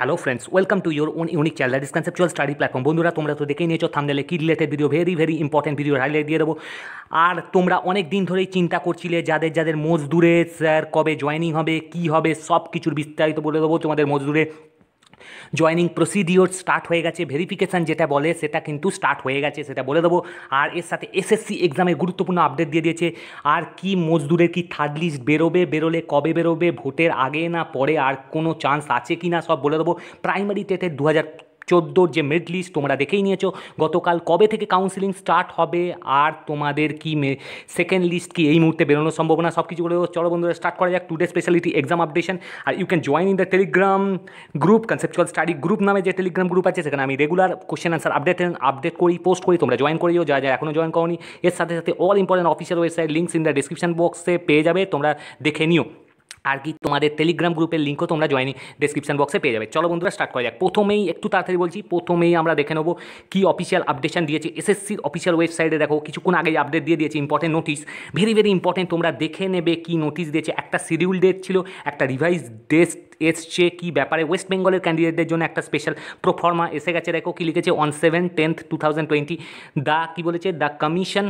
hello friends welcome to your own unique channel that is conceptual study platform বন্ধুরা তোমরা তো দেখেই নিয়েছো থামলে কি related video very very important video highlight দিয়ে দেবো আর তোমরা অনেক দিন ধরেই চিন্তা করছিলে যাদের যাদের মজদুরে স্যার কবে জয়েনিং হবে কি হবে সব কিছুর বিস্তারিত বলে দেবো তোমাদের মজদুরে জয়নিং প্রসিডিওর স্টার্ট হয়ে গেছে ভেরিফিকেশান যেটা বলে সেটা কিন্তু স্টার্ট হয়ে গেছে সেটা বলে দেবো আর এর সাথে এসএসসি এক্সামে গুরুত্বপূর্ণ আপডেট দিয়ে দিয়েছে আর কি মজদুরের কি থার্ড লিস্ট বেরোবে বেরোলে কবে বেরোবে ভোটের আগে না পরে আর কোনো চান্স আছে কি না সব বলে দেবো প্রাইমারি টেটের দু চোদ্দোর যে মেড লিস্ট তোমরা দেখেই নিয়েছো গতকাল কবে থেকে কাউন্সিলিং স্টার্ট হবে আর তোমাদের কি সেকেন্ড লিস্ট কি এই মুহূর্তে বেরোনোর সম্ভাবনা সব কিছু করে চলো বন্ধুরা স্টার্ট করা যাক টুডে স্পেশালিটি এক্সাম আপডেশন আর you can join in the telegram group conceptual study group নামে যে টেলিগ্রাম গ্রুপ আছে সেখানে আমি regular question answer update update করি পোস্ট করি তোমরা জয়েন করিও যা যা এখনও জয়েন করি এর সাথে সাথে all important official website links in the description বক্সে পেয়ে যাবে তোমরা দেখে নিও আর কি তোমাদের টেলিগ্রাম গ্রুপের লিঙ্কও তোমরা জয়েনিং ডিসক্রিপশন বক্সে পেয়ে যাবে চলো বন্ধুরা স্টার্ট করা যাক প্রথমেই একটু তাড়াতাড়ি বলছি প্রথমেই আমরা দেখে নেবো কী অফিসিয়াল আপডেশন দিয়েছে এসএসসির অফিসিয়াল ওয়েবসাইটে দেখো কিছুক্ষণ আগে আপডেট দিয়ে দিয়েছে important notice very very important তোমরা দেখে নেবে কী নোটিস দিয়েছে একটা শিডিউল ডেট ছিল একটা রিভাইজ ডেট এসছে কি ব্যাপারে ওয়েস্ট বেঙ্গলের ক্যান্ডিডেটদের জন্য একটা স্পেশাল প্রোফর্মা এসে গেছে দেখো কি লিখেছে on seven tenth two thousand twenty the কী বলেছে the commission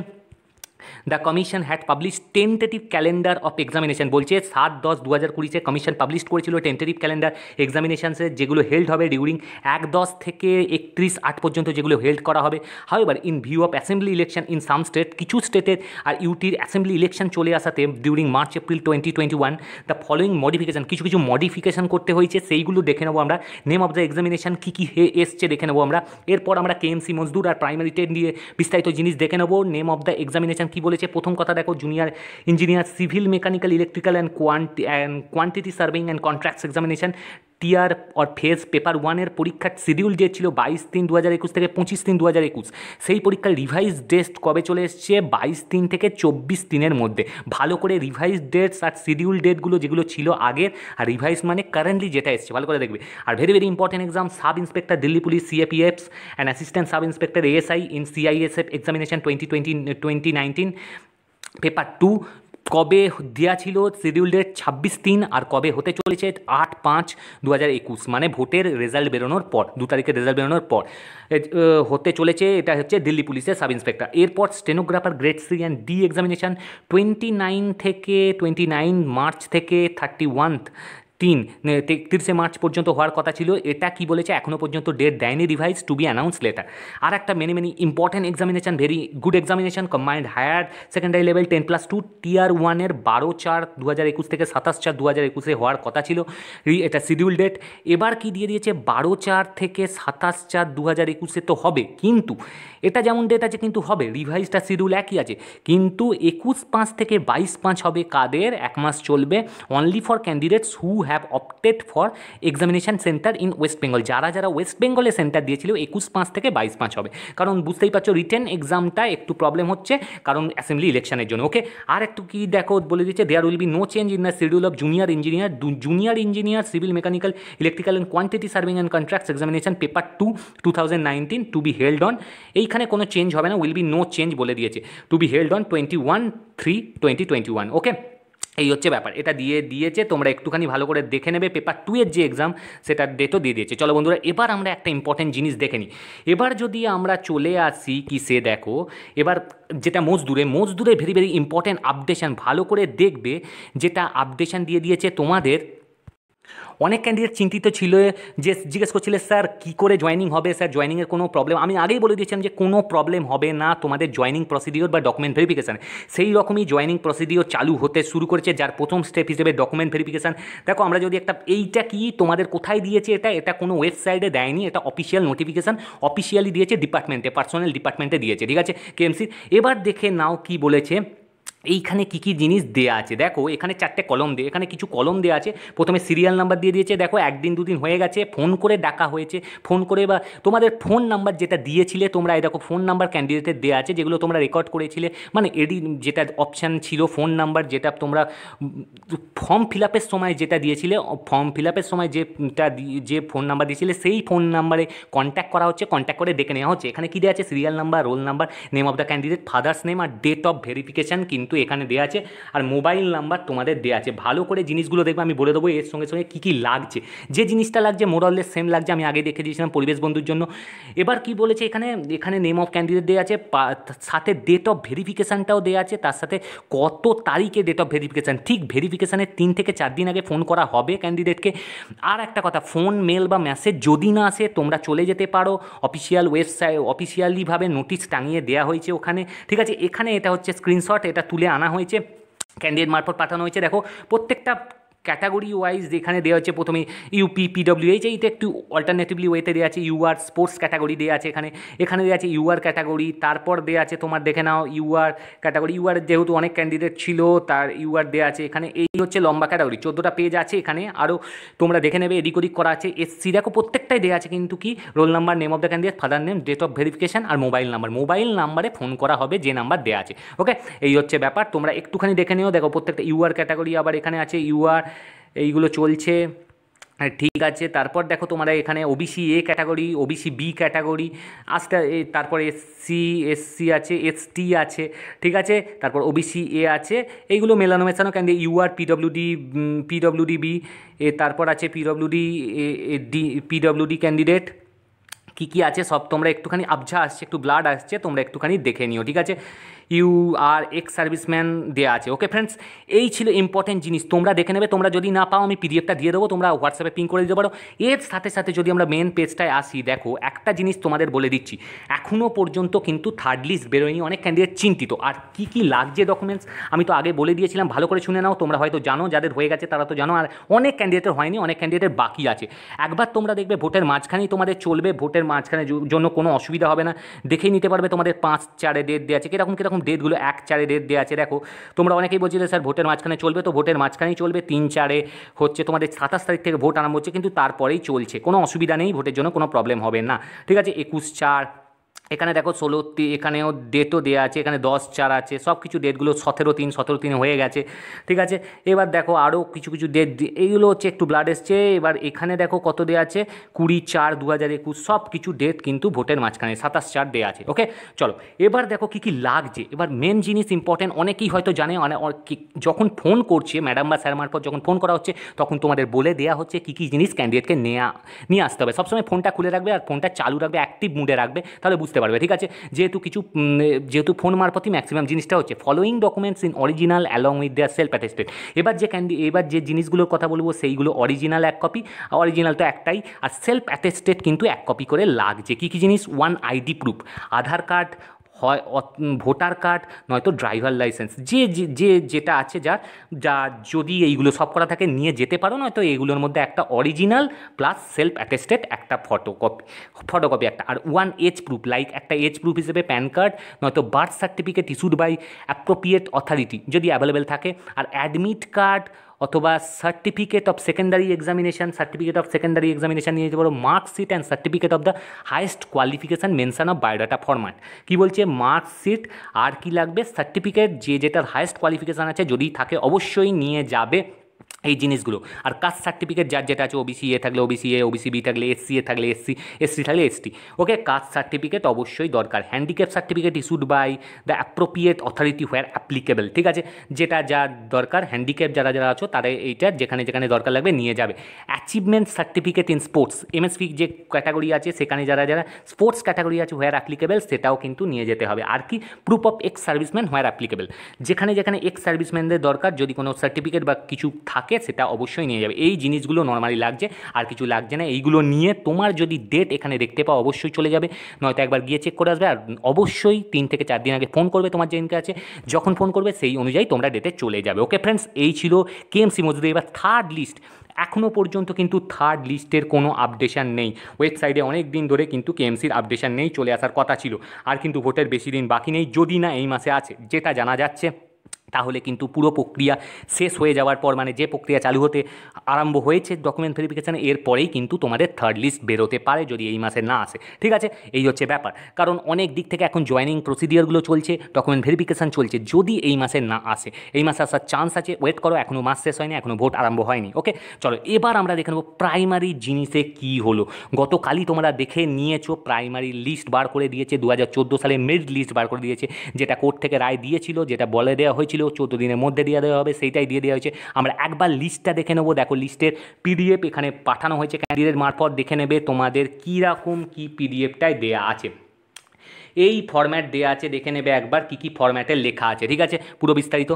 the commission had publish tentative calendar of examination বলছে সাত দশ দু হাজার কুড়িতে কমিশন পাবলিশ করেছিল টেন্টেটিভ ক্যালেন্ডার এক্সামিনেশানসে যেগুলো হেল্ড হবে ডিউরিং এক দশ থেকে একত্রিশ আট পর্যন্ত যেগুলো হেল্ড করা হবে এবার in view of assembly election in some state কিছু স্টেটের আর ইউটির অ্যাসেম্বলি ইলেকশন চলে আসাতে during March April twenty twenty one the following modification কিছু কিছু মডিফিকেশান করতে হয়েছে সেইগুলো দেখে নেবো আমরা নেম অফ দ্য এক্সামিনেশান কী কী হে এসছে দেখে নেবো আমরা এরপর আমরা কেএমসি মজদুর আর প্রাইমারি টেট নিয়ে বিস্তারিত জিনিস দেখে নেবো নেম অফ দ্য এক্সামিনেশান কি বলেছে প্রথম কথা দেখো junior engineer civil mechanical electrical and quanti and quantity surveying and contracts examination tier or phase paper ওয়ানের পরীক্ষার শিডিউল যে ছিল বাইশ তিন দু হাজার একুশ থেকে পঁচিশ তিন দু হাজার একুশ সেই পরীক্ষার রিভাইজ ডেট কবে চলে এসছে বাইশ তিন থেকে চব্বিশ তিনের মধ্যে ভালো করে রিভাইজ ডেটস আর শিডিউল ডেটগুলো যেগুলো ছিল আগের আর রিভাইজ মানে কারেন্টলি যেটা এসছে ভালো করে দেখবে আর very very important exam sub inspector Delhi police CAPFs and assistant sub inspector ASI in CISF examination twenty twenty twenty nineteen paper two কবে দেওয়া ছিল শিডিউল ডেট ছাব্বিশ তিন আর কবে হতে চলেছে আট পাঁচ দু হাজার একুশ মানে ভোটের রেজাল্ট বেরোনোর পর দু তারিখের রেজাল্ট বেরোনোর পর হতে চলেছে এটা হচ্ছে দিল্লি পুলিশের সাব ইন্সপেক্টর এরপর stenographer grade C and D examination twenty nine থেকে টোয়েন্টি নাইন মার্চ থেকে থার্টি ওয়ান তিন তেত্রিশে মার্চ পর্যন্ত হওয়ার কথা ছিল এটা কি বলেছে এখনও পর্যন্ত ডেট দেয়নি revise to be announce later আর একটা many many important examination very good examination combined higher secondary level ten plus two tier ওয়ানের বারো চার দু হাজার একুশ থেকে সাতাশ চার দু হাজার একুশে হওয়ার কথা ছিল এটা শিডিউল ডেট এবার কি দিয়ে দিয়েছে বারো চার থেকে সাতাশ চার দু হাজার একুশে তো হবে কিন্তু এটা যেমন ডেট আছে কিন্তু হবে রিভাইজটা শিডিউল একই আছে কিন্তু একুশ পাঁচ থেকে বাইশ পাঁচ হবে কাদের এক মাস চলবে only for candidates who have opted for examination centre in West Bengal যারা যারা ওয়েস্ট বেঙ্গলে সেন্টার দিয়েছিল একুশ পাঁচ থেকে বাইশ পাঁচ হবে কারণ বুঝতেই পারছো রিটেন এক্সামটা একটু প্রবলেম হচ্ছে কারণ অ্যাসেম্বলি ইলেকশনের জন্য ওকে আর একটু কি দেখো বলে দিচ্ছে there will be no change in the schedule of junior engineer junior engineer civil mechanical electrical and quantity surveying and contracts examination paper two two thousand nineteen to be held on এইখানে কোনো change হবে না will be no change বলে দিয়েছে to be held on twenty one three twenty twenty one okay এই হচ্ছে ব্যাপার এটা দিয়ে দিয়েছে তোমরা একটুখানি ভালো করে দেখে নেবে পেপার টু এর যে এক্সাম সেটা ডেটও দিয়ে দিয়েছে চলো বন্ধুরা এবার আমরা একটা ইম্পর্টেন্ট জিনিস দেখে নিই এবার যদি আমরা চলে আসি কিসে দেখো এবার যেটা মজদুরে মজদুরে ভেরি ভেরি ইম্পর্টেন্ট আপডেশান ভালো করে দেখবে যেটা আপডেশান দিয়ে দিয়েছে তোমাদের অনেক ক্যান্ডিডেট চিন্তিত ছিল যে জিজ্ঞেস করছিল স্যার কী করে জয়নিং হবে স্যার জয়নিংয়ের কোনো প্রবলেম আমি আগেই বলে দিয়েছিলাম যে কোনো প্রবলেম হবে না তোমাদের জয়নিং প্রসিডিওর বা ডকুমেন্ট ভেরিফিকেশান সেই রকমই জয়নিং প্রসিডিওর চালু হতে শুরু করেছে যার প্রথম স্টেপ হিসেবে ডকুমেন্ট ভেরিফিকেশান দেখো আমরা যদি একটা এইটা কি তোমাদের কোথায় দিয়েছে এটা এটা কোনো ওয়েবসাইটে দেয়নি এটা অফিসিয়াল নোটিফিকেশান অফিসিয়ালি দিয়েছে ডিপার্টমেন্টে পার্সোনাল ডিপার্টমেন্টে দিয়েছে ঠিক আছে কেএমসির এবার দেখে নাও কি বলেছে এইখানে কী কী জিনিস দেয়া আছে দেখো এখানে চারটে কলম দিয়ে এখানে কিছু কলম দেওয়া আছে প্রথমে সিরিয়াল নাম্বার দিয়ে দিয়েছে দেখো একদিন দুদিন হয়ে গেছে ফোন করে ডাকা হয়েছে ফোন করে বা তোমাদের ফোন নাম্বার যেটা দিয়েছিলে তোমরা এই দেখো ফোন নাম্বার ক্যান্ডিডেটের দেওয়া আছে যেগুলো তোমরা রেকর্ড করেছিলে মানে এডি যেটা অপশান ছিল ফোন নাম্বার যেটা তোমরা ফর্ম ফিল আপের সময় যেটা দিয়েছিলে ফর্ম ফিল আপের সময় যেটা যে ফোন নাম্বার দিয়েছিলে সেই ফোন নাম্বারে কন্ট্যাক্ট করা হচ্ছে কন্ট্যাক্ট করে ডেকে নেওয়া হচ্ছে এখানে কী দেওয়া আছে serial number roll number name of the candidate father's name আর ডেট অফ ভেরিফিকেশান কিন্তু কিন্তু এখানে দেওয়া আছে আর মোবাইল নাম্বার তোমাদের দেওয়া আছে ভালো করে জিনিসগুলো দেখবে আমি বলে দেবো এর সঙ্গে সঙ্গে কী কী লাগছে যে জিনিসটা লাগছে মোরাললেস সেম লাগছে আমি আগে দেখে দিয়েছিলাম পরিবেশ বন্ধুর জন্য এবার কি বলেছে এখানে এখানে নেম অফ ক্যান্ডিডেট দেওয়া আছে সাথে ডেট অফ ভেরিফিকেশানটাও দেওয়া আছে তার সাথে কত তারিখে ডেট অফ ভেরিফিকেশান ঠিক ভেরিফিকেশানের তিন থেকে চার দিন আগে ফোন করা হবে ক্যান্ডিডেটকে আর একটা কথা ফোন মেল বা মেসেজ যদি না আসে তোমরা চলে যেতে পারো অফিসিয়াল ওয়েবসাইট অফিসিয়ালিভাবে নোটিশ টাঙিয়ে দেওয়া হয়েছে ওখানে ঠিক আছে এখানে এটা হচ্ছে স্ক্রিনশট এটা তুলে তুলে আনা হয়েছে ক্যান্ডিডেট মারফত পাঠানো হয়েছে দেখো প্রত্যেকটা ক্যাটাগরি ওয়াইজ যেখানে দেওয়া হচ্ছে প্রথমে ইউপি এইচ এইটা একটু অল্টারনেটিভলি ওয়েতে দেওয়া আছে ইউআর স্পোর্টস ক্যাটাগরি দেওয়া আছে এখানে এখানে দেওয়া আছে ইউআর ক্যাটাগরি তারপর দেওয়া আছে তোমার দেখে নাও ইউআর ক্যাটাগরি ইউআর যেহেতু অনেক ক্যান্ডিডেট ছিল তার ইউআর দেওয়া আছে এখানে এই হচ্ছে লম্বা ক্যাটাগরি চোদ্দোটা পেজ আছে এখানে আরও তোমরা দেখে নেবে এদিক ওদিক করা আছে এসসি দেখো প্রত্যেকটাই দেওয়া আছে কিন্তু কি roll number name of the candidate father name date of verification আর মোবাইল নাম্বার মোবাইল নাম্বারে ফোন করা হবে যে নাম্বার দেওয়া আছে ওকে এই হচ্ছে ব্যাপার তোমরা একটুখানি দেখে নিও দেখো প্রত্যেকটা ইউআর ক্যাটাগরি আবার এখানে আছে ইউআর এইগুলো চলছে হ্যাঁ, ঠিক আছে তারপর দেখো তোমরা এখানে OBC A category OBC B category আস্তে তারপরে এসসি এসসি আছে এসটি আছে ঠিক আছে তারপর ওবিসি এ আছে এইগুলো মেলানো মেশানো কেন UR PWD PWD B A তারপর আছে পিডব্লিউডি ডি পিডব্লিউডি ক্যান্ডিডেট কী কী আছে সব তোমরা একটুখানি আবঝা আসছে একটু ব্লাড আসছে তোমরা একটুখানি দেখে নিও ঠিক আছে ইউ আর এক্স সার্ভিসম্যান দেওয়া আছে ওকে ফ্রেন্ডস এই ছিল ইম্পর্টেন্ট জিনিস তোমরা দেখে নেবে তোমরা যদি না পাও আমি পিডিএফটা দিয়ে দেবো তোমরা হোয়াটসঅ্যাপে পিং করে দিতে পারো এর সাথে সাথে যদি আমরা মেন পেজটায় আসি দেখো একটা জিনিস তোমাদের বলে দিচ্ছি এখনও পর্যন্ত কিন্তু থার্ড লিস্ট বেরোয়নি অনেক ক্যান্ডিডেট চিন্তিত আর কি কি লাগছে ডকুমেন্টস আমি তো আগে বলে দিয়েছিলাম ভালো করে শুনে নাও তোমরা হয়তো জানো যাদের হয়ে গেছে তারা তো জানো আর অনেক ক্যান্ডিডেটের হয়নি অনেক ক্যান্ডিডেটের বাকি আছে একবার তোমরা দেখবে ভোটের মাঝখানেই তোমাদের চলবে ভোটের মাঝখানে জন্য কোনো অসুবিধা হবে না দেখেই নিতে পারবে তোমাদের পাঁচ চারে ডেট দেওয়া আছে কীরকম কীরকম ডেটগুলো এক চারে ডেট দেওয়া আছে দেখো তোমরা অনেকেই বলছিলে স্যার ভোটের মাঝখানে চলবে তো ভোটের মাঝখানেই চলবে তিন চারে হচ্ছে তোমাদের সাতাশ তারিখ থেকে ভোট আরম্ভ হচ্ছে কিন্তু তারপরেই চলছে কোনো অসুবিধা নেই ভোটের জন্য কোনো প্রবলেম হবে না ঠিক আছে একুশ চার এখানে দেখো ষোলো এখানেও ডেটও দেওয়া আছে এখানে দশ চার আছে সব কিছু ডেটগুলো সতেরো তিন সতেরো তিন হয়ে গেছে ঠিক আছে এবার দেখো আরও কিছু কিছু ডেট এইগুলো হচ্ছে একটু ব্লাড এসছে এবার এখানে দেখো কত দেওয়া আছে কুড়ি চার দু হাজার একুশ সব কিছু ডেট কিন্তু ভোটের মাঝখানে সাতাশ চার দেওয়া আছে ওকে চলো এবার দেখো কি কি লাগছে এবার মেন জিনিস ইম্পর্টেন্ট অনেকেই হয়তো জানে যখন ফোন করছে ম্যাডাম বা স্যার মারফত যখন ফোন করা হচ্ছে তখন তোমাদের বলে দেওয়া হচ্ছে কি কি জিনিস ক্যান্ডিডেটকে নেওয়া নিয়ে আসতে হবে সবসময় ফোনটা খুলে রাখবে আর ফোনটা চালু রাখবে অ্যাক্টিভ মুডে রাখবে তাহলে বুঝতে পারবে ঠিক আছে যেহেতু কিছু যেহেতু ফোন মারফতই ম্যাক্সিমাম জিনিসটা হচ্ছে following documents in original along with their self attested এবার যে ক্যান্ডি এবার যে জিনিসগুলোর কথা বলবো সেইগুলো অরিজিনাল এক কপি অরিজিনাল তো একটাই আর সেলফ অ্যাটেস্টেড কিন্তু এক কপি করে লাগছে কী কী জিনিস one ID proof Aadhaar card হয় ভোটার কার্ড নয়তো ড্রাইভার লাইসেন্স যে যে যেটা আছে যার যা যদি এইগুলো সব করা থাকে নিয়ে যেতে পারো নয়তো এইগুলোর মধ্যে একটা অরিজিনাল প্লাস সেলফ অ্যাটেস্টেড একটা ফটোকপি ফটোকপি একটা আর ওয়ান এজ প্রুফ লাইক একটা এজ প্রুফ হিসেবে প্যান কার্ড নয়তো birth certificate issued by appropriate authority যদি অ্যাভেলেবেল থাকে আর অ্যাডমিট কার্ড অথবা certificate of secondary examination certificate of secondary examination নিয়ে যেতে পারো marksheet and certificate of the highest qualification mention of biodata format কী বলছে মার্কশিট আর কি লাগবে সার্টিফিকেট যে যেটার হাইয়েস্ট কোয়ালিফিকেশান আছে যদি থাকে অবশ্যই নিয়ে যাবে এই জিনিসগুলো আর কাস্ট সার্টিফিকেট যার যেটা আছে ওবিসি এ থাকলে ওবিসি এ ওবিসি বি থাকলে এসসি এ থাকলে এসসি এসসি থাকলে এসটি ওকে কাস্ট সার্টিফিকেট অবশ্যই দরকার handicap certificate issued by the appropriate authority where applicable ঠিক আছে যেটা যা দরকার হ্যান্ডিক্যাপ যারা যারা আছো তারা এইটা যেখানে যেখানে দরকার লাগবে নিয়ে যাবে achievement certificate in sports MSP যে ক্যাটাগরি আছে সেখানে যারা যারা স্পোর্টস ক্যাটাগরি আছে হোয়ার অ্যাপ্লিকেবল সেটাও কিন্তু নিয়ে যেতে হবে আর কি proof of ex serviceman where applicable যেখানে যেখানে এক্স সার্ভিসম্যানদের দরকার যদি কোনো সার্টিফিকেট বা কিছু থাকে থাকে সেটা অবশ্যই নিয়ে যাবে এই জিনিসগুলো নর্মালি লাগছে আর কিছু লাগছে না এইগুলো নিয়ে তোমার যদি ডেট এখানে দেখতে পাও অবশ্যই চলে যাবে নয়তো একবার গিয়ে চেক করে আসবে আর অবশ্যই তিন থেকে চার দিন আগে ফোন করবে তোমার যেদিনকে আছে যখন ফোন করবে সেই অনুযায়ী তোমরা ডেটে চলে যাবে ওকে ফ্রেন্ডস এই ছিল কেএমসি মজুরি এবার থার্ড লিস্ট এখনও পর্যন্ত কিন্তু থার্ড লিস্টের কোনো আপডেশান নেই ওয়েবসাইটে অনেক দিন ধরে কিন্তু কেএমসির আপডেশান নেই চলে আসার কথা ছিল আর কিন্তু ভোটের বেশি দিন বাকি নেই যদি না এই মাসে আছে যেটা জানা যাচ্ছে তাহলে কিন্তু পুরো প্রক্রিয়া শেষ হয়ে যাওয়ার পর মানে যে প্রক্রিয়া চালু হতে আরম্ভ হয়েছে ডকুমেন্ট ভেরিফিকেশান এরপরেই কিন্তু তোমাদের থার্ড লিস্ট বেরোতে পারে যদি এই মাসে না আসে ঠিক আছে এই হচ্ছে ব্যাপার কারণ অনেক দিক থেকে এখন জয়নিং প্রসিডিওরগুলো চলছে ডকুমেন্ট ভেরিফিকেশান চলছে যদি এই মাসে না আসে এই মাসে আসার চান্স আছে ওয়েট করো এখনও মাস শেষ হয়নি এখনও ভোট আরম্ভ হয়নি ওকে চলো এবার আমরা দেখে নেবো প্রাইমারি জিনিসে কি হলো গতকালই তোমরা দেখে নিয়েছো প্রাইমারি লিস্ট বার করে দিয়েছে দু সালে মেরিট লিস্ট বার করে দিয়েছে যেটা কোর্ট থেকে রায় দিয়েছিল যেটা বলে দেওয়া হয়েছিল ছিল চোদ্দো দিনের মধ্যে দিয়ে দেওয়া হবে সেইটাই দিয়ে দেওয়া হয়েছে আমরা একবার লিস্টটা দেখে নেবো দেখো লিস্টের পিডিএফ এখানে পাঠানো হয়েছে ক্যান্ডিডেট মারফত দেখে নেবে তোমাদের কীরকম কী পিডিএফটায় দেয়া আছে এই ফর্ম্যাট দেওয়া আছে দেখে নেবে একবার কী কী ফর্ম্যাটের লেখা আছে ঠিক আছে পুরো বিস্তারিত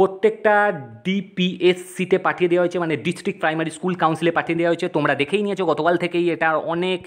প্রত্যেকটা ডিপিএসসিতে পাঠিয়ে দেওয়া হয়েছে মানে ডিস্ট্রিক্ট প্রাইমারি স্কুল কাউন্সিলে পাঠিয়ে দেওয়া হয়েছে তোমরা দেখেই নিয়েছো গতকাল থেকেই এটা অনেক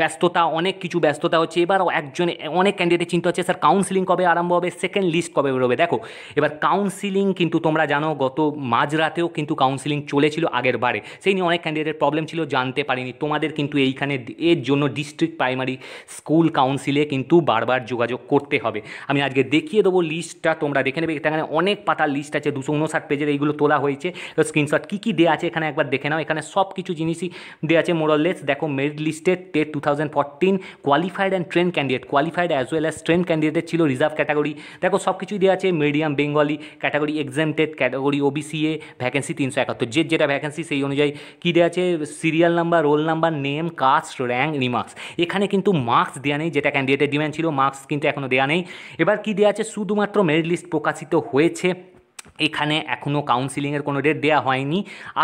ব্যস্ততা অনেক কিছু ব্যস্ততা হচ্ছে এবার একজন অনেক ক্যান্ডিডেট চিন্তা হচ্ছে স্যার কাউন্সিলিং কবে আরম্ভ হবে সেকেন্ড লিস্ট কবে বেরোবে দেখো এবার কাউন্সিলিং কিন্তু তোমরা জানো গত মাঝরাতেও কিন্তু কাউন্সিলিং চলেছিল আগের বারে সেই নিয়ে অনেক ক্যান্ডিডেটের প্রবলেম ছিল জানতে পারিনি তোমাদের কিন্তু এইখানে এর জন্য ডিস্ট্রিক্ট প্রাইমারি স্কুল কাউন্সিলে কিন্তু বারবার যোগাযোগ করতে হবে আমি আজকে দেখিয়ে দেবো লিস্টটা তোমরা দেখে নেবে এখানে অনেক পাতা লিস্ট লিস্ট আছে দুশো উনষাট পেজের এইগুলো তোলা হয়েছে স্ক্রিনশট কী কী দেওয়া আছে এখানে একবার দেখে নাও এখানে সব কিছু জিনিসই দেওয়া আছে মোরললেস দেখো মেরিট লিস্টে TET two thousand fourteen qualified and train candidate qualified as well as train candidate ছিল রিজার্ভ ক্যাটাগরি দেখো সব কিছুই দেওয়া আছে medium Bengali category exempted category OBC A vacancy তিনশো একাত্তর যে যেটা ভ্যাকেন্সি সেই অনুযায়ী কী দেওয়া আছে serial number roll number name caste rank remarks এখানে কিন্তু মার্কস দেওয়া নেই যেটা ক্যান্ডিডেটের ডিম্যান্ড ছিল মার্কস কিন্তু এখনও দেওয়া নেই এবার কি দেওয়া আছে শুধুমাত্র মেরিট লিস্ট প্রকাশিত হয়েছে এখানে এখনও কাউন্সিলিংয়ের কোনো ডেট দেওয়া হয়নি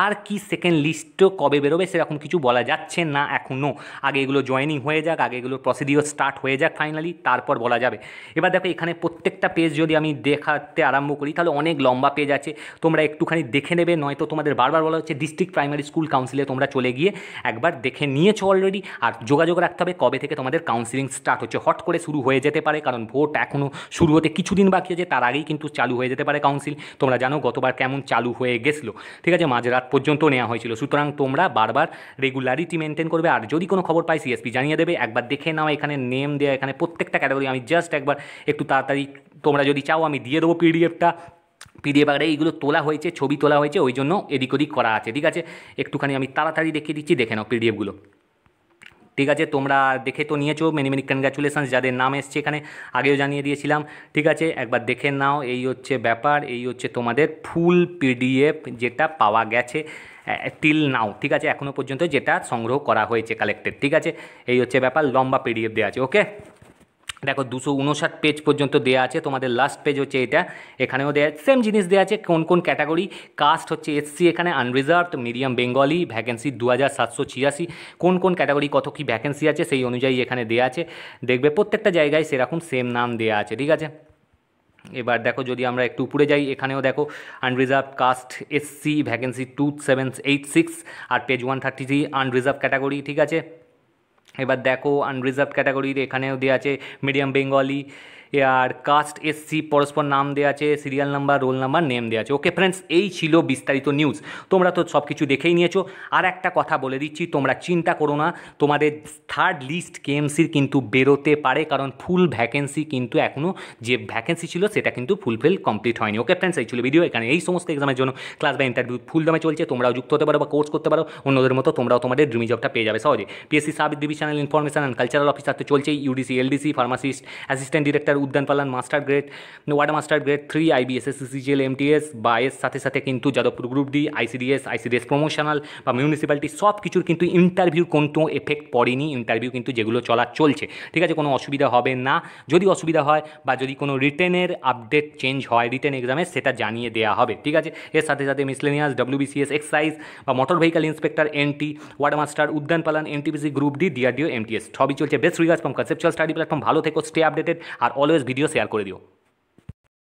আর কি সেকেন্ড লিস্ট কবে বেরোবে সেরকম কিছু বলা যাচ্ছে না এখনও আগে এগুলো জয়েনিং হয়ে যাক আগে এগুলো প্রসিডিওর স্টার্ট হয়ে যাক ফাইনালি তারপর বলা যাবে এবার দেখো এখানে প্রত্যেকটা পেজ যদি আমি দেখাতে আরম্ভ করি তাহলে অনেক লম্বা পেজ আছে তোমরা একটুখানি দেখে নেবে নয়তো তোমাদের বারবার বলা হচ্ছে ডিস্ট্রিক্ট প্রাইমারি স্কুল কাউন্সিলে তোমরা চলে গিয়ে একবার দেখে নিয়েছো অলরেডি আর যোগাযোগ রাখতে হবে কবে থেকে তোমাদের কাউন্সিলিং স্টার্ট হচ্ছে হট করে শুরু হয়ে যেতে পারে কারণ ভোট এখনও শুরু হতে কিছুদিন বাকি আছে তার আগেই কিন্তু চালু হয়ে যেতে পারে কাউন্সিল তোমরা জানো গতবার কেমন চালু হয়ে গেছিলো ঠিক আছে মাঝরাত পর্যন্ত নেওয়া হয়েছিল সুতরাং তোমরা বারবার রেগুলারিটি মেনটেন করবে আর যদি কোনো খবর পাই সিএসপি জানিয়ে দেবে একবার দেখে নাও এখানে নেম দেওয়া এখানে প্রত্যেকটা ক্যাটাগরি আমি জাস্ট একবার একটু তাড়াতাড়ি তোমরা যদি চাও আমি দিয়ে দেবো পিডিএফটা পিডিএফ আকারে এইগুলো তোলা হয়েছে ছবি তোলা হয়েছে ওই জন্য এদিক ওদিক করা আছে ঠিক আছে একটুখানি আমি তাড়াতাড়ি দেখিয়ে দিচ্ছি দেখে নাও পিডিএফগুলো ঠিক আছে তোমরা দেখে তো নিয়েছো মেনি মেনি কনগ্রাচুলেশানস যাদের নাম এসছে এখানে আগেও জানিয়ে দিয়েছিলাম ঠিক আছে একবার দেখে নাও এই হচ্ছে ব্যাপার এই হচ্ছে তোমাদের ফুল পিডিএফ যেটা পাওয়া গেছে টিল নাও ঠিক আছে এখনও পর্যন্ত যেটা সংগ্রহ করা হয়েছে কালেক্টেড ঠিক আছে এই হচ্ছে ব্যাপার লম্বা পিডিএফ দেওয়া আছে ওকে দেখো দুশো উনষাট পেজ পর্যন্ত দেওয়া আছে তোমাদের লাস্ট পেজ হচ্ছে এটা এখানেও দেওয়া আছে সেম জিনিস দেওয়া আছে কোন কোন ক্যাটাগরি কাস্ট হচ্ছে এসসি এখানে আনরিজার্ভ মিডিয়াম বেঙ্গলি ভ্যাকেন্সি দু হাজার সাতশো ছিয়াশি কোন কোন ক্যাটাগরি কত কী ভ্যাকেন্সি আছে সেই অনুযায়ী এখানে দেওয়া আছে দেখবে প্রত্যেকটা জায়গায় সেরকম সেম নাম দেওয়া আছে ঠিক আছে এবার দেখো যদি আমরা একটু উপরে যাই এখানেও দেখো unreserved caste SC vacancy two seven eight six আর page one thirty three unreserved category ঠিক আছে এবার দেখো আনরিজার্ভ ক্যাটাগরির এখানেও দেওয়া আছে মিডিয়াম বেঙ্গলি আর কাস্ট এসসি পরস্পর নাম দেওয়া আছে serial number roll number name দেওয়া আছে ওকে ফ্রেন্ডস এই ছিল বিস্তারিত নিউজ তোমরা তো সব কিছু দেখেই নিয়েছো আর একটা কথা বলে দিচ্ছি তোমরা চিন্তা করো না তোমাদের থার্ড লিস্ট কেএমসির কিন্তু বেরোতে পারে কারণ ফুল ভ্যাকেন্সি কিন্তু এখনও যে ভ্যাকেন্সি ছিল সেটা কিন্তু ফুলফিল কমপ্লিট হয়নি ওকে ফ্রেন্ডস এই ছিল ভিডিও এখানে এই সমস্ত এক্সামের জন্য ক্লাস বা ইন্টারভিউ ফুল দামে চলছে তোমরাও যুক্ত হতে পারো বা কোর্স করতে পারো অন্যদের মতো তোমরাও তোমাদের ড্রিমি জবটা পেয়ে যাবে সহজে PSC sub divisional information and cultural officer তো চলছে UDC LDC pharmacist assistant director উদ্যান পালান master grade ward master grade three IBSS CCGL MTS বা এর সাথে সাথে কিন্তু Jadavpur group D ICDS ICDS promotional বা মিউনিসিপ্যালিটি সব কিছুর কিন্তু ইন্টারভিউ কোনো এফেক্ট পড়েনি ইন্টারভিউ কিন্তু যেগুলো চলা চলছে ঠিক আছে কোনো অসুবিধা হবে না যদি অসুবিধা হয় বা যদি কোনো রিটেনের আপডেট চেঞ্জ হয় রিটেন এক্সামে সেটা জানিয়ে দেওয়া হবে ঠিক আছে এর সাথে সাথে মিসলেনিয়াস ডব্লিউবিসিএস এক্সাইজ বা motor vehicle inspector NT ward master উদ্যান পালান NTPC group D DRDO MTS সবই চলছে best regards from conceptual study platform ভালো থেকো স্টে আপডেটেড আর all los videos se ha